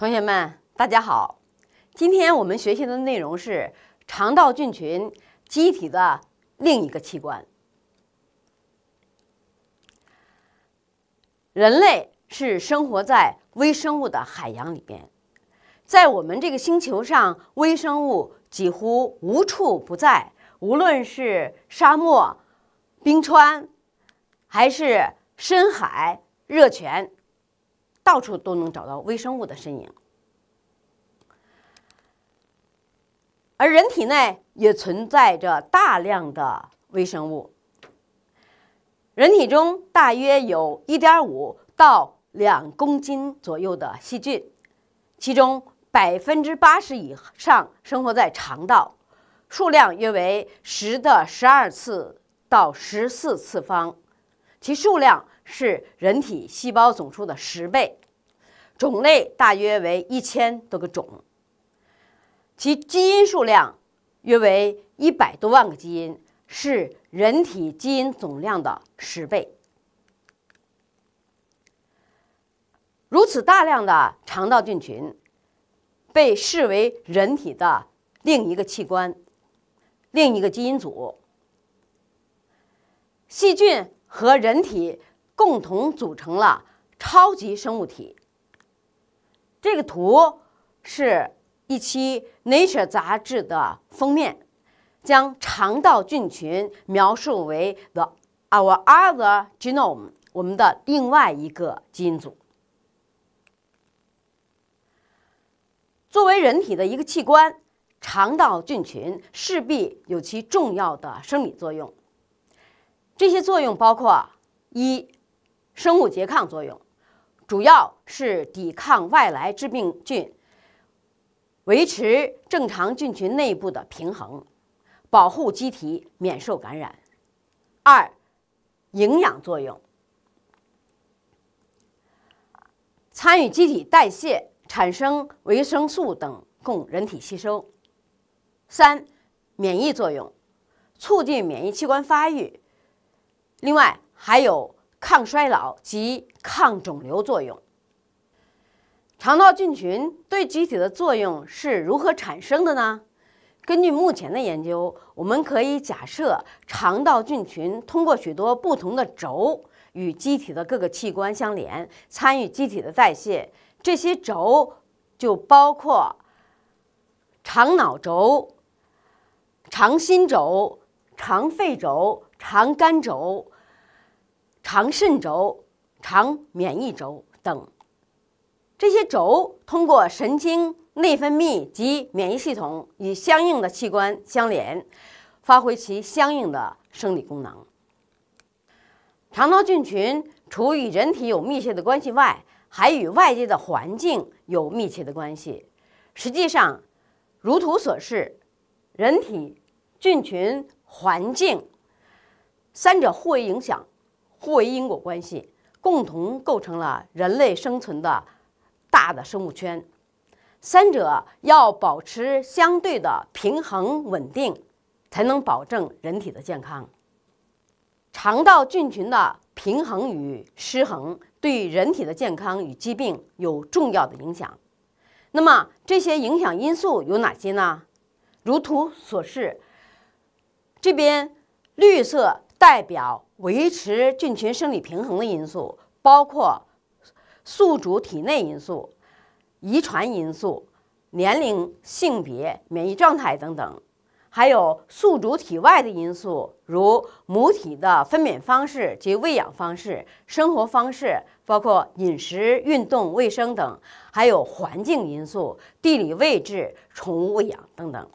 同学们，大家好！今天我们学习的内容是肠道菌群，机体的另一个器官。人类是生活在微生物的海洋里边，在我们这个星球上，微生物几乎无处不在，无论是沙漠、冰川，还是深海热泉。到处都能找到微生物的身影，而人体内也存在着大量的微生物。人体中大约有1.5到2公斤左右的细菌，其中百分之八十以上生活在肠道，数量约为十的十二次到十四次方，其数量。是人体细胞总数的十倍，种类大约为一千多个种，其基因数量约为一百多万个基因，是人体基因总量的十倍。如此大量的肠道菌群，被视为人体的另一个器官，另一个基因组。细菌和人体。共同组成了超级生物体。这个图是一期《Nature》杂志的封面，将肠道菌群描述为 “the our other genome” 我们的另外一个基因组。作为人体的一个器官，肠道菌群势必有其重要的生理作用。这些作用包括一。生物拮抗作用主要是抵抗外来致病菌，维持正常菌群内部的平衡，保护机体免受感染。二、营养作用，参与机体代谢，产生维生素等供人体吸收。三、免疫作用，促进免疫器官发育。另外还有。抗衰老及抗肿瘤作用。肠道菌群对机体的作用是如何产生的呢？根据目前的研究，我们可以假设肠道菌群通过许多不同的轴与机体的各个器官相连，参与机体的代谢。这些轴就包括肠脑轴、肠心轴、肠肺轴、肠肝轴。肠肾轴、肠免疫轴等，这些轴通过神经、内分泌及免疫系统与相应的器官相连，发挥其相应的生理功能。肠道菌群除与人体有密切的关系外，还与外界的环境有密切的关系。实际上，如图所示，人体、菌群、环境三者互为影响。互为因果关系，共同构成了人类生存的大的生物圈。三者要保持相对的平衡稳定，才能保证人体的健康。肠道菌群的平衡与失衡对人体的健康与疾病有重要的影响。那么，这些影响因素有哪些呢？如图所示，这边绿色代表。维持菌群生理平衡的因素包括宿主体内因素、遗传因素、年龄、性别、免疫状态等等，还有宿主体外的因素，如母体的分娩方式及喂养方式、生活方式，包括饮食、运动、卫生等，还有环境因素、地理位置、宠物喂养等等。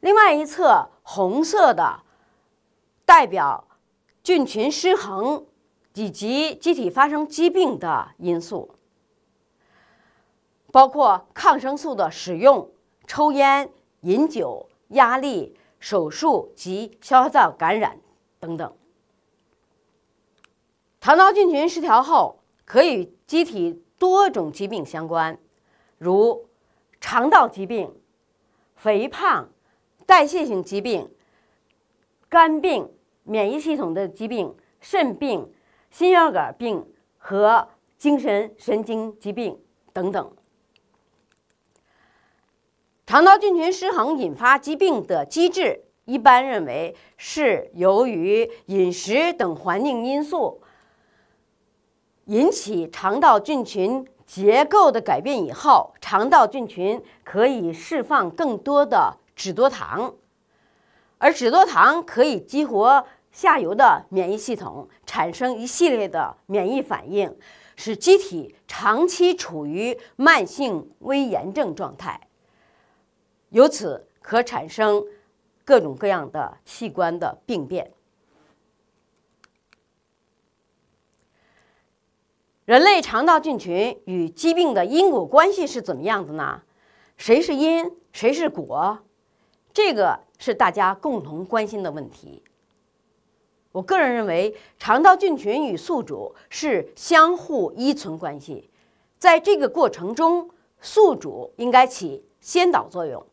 另外一侧红色的代表。菌群失衡以及机体发生疾病的因素，包括抗生素的使用、抽烟、饮酒、压力、手术及消化道感染等等。肠道菌群失调后，可与机体多种疾病相关，如肠道疾病、肥胖、代谢性疾病、肝病。免疫系统的疾病、肾病、心血管病和精神神经疾病等等，肠道菌群失衡引发疾病的机制，一般认为是由于饮食等环境因素引起肠道菌群结构的改变以后，肠道菌群可以释放更多的脂多糖。而脂多糖可以激活下游的免疫系统，产生一系列的免疫反应，使机体长期处于慢性微炎症状态，由此可产生各种各样的器官的病变。人类肠道菌群与疾病的因果关系是怎么样的呢？谁是因，谁是果？这个是大家共同关心的问题。我个人认为，肠道菌群与宿主是相互依存关系，在这个过程中，宿主应该起先导作用。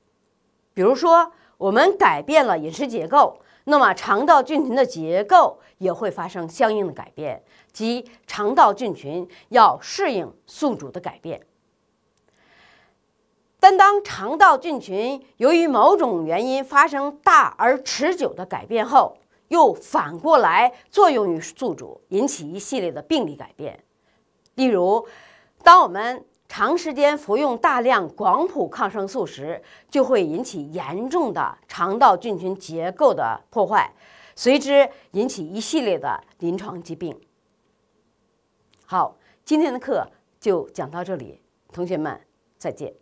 比如说，我们改变了饮食结构，那么肠道菌群的结构也会发生相应的改变，即肠道菌群要适应宿主的改变。但当肠道菌群由于某种原因发生大而持久的改变后，又反过来作用于宿主，引起一系列的病理改变。例如，当我们长时间服用大量广谱抗生素时，就会引起严重的肠道菌群结构的破坏，随之引起一系列的临床疾病。好，今天的课就讲到这里，同学们再见。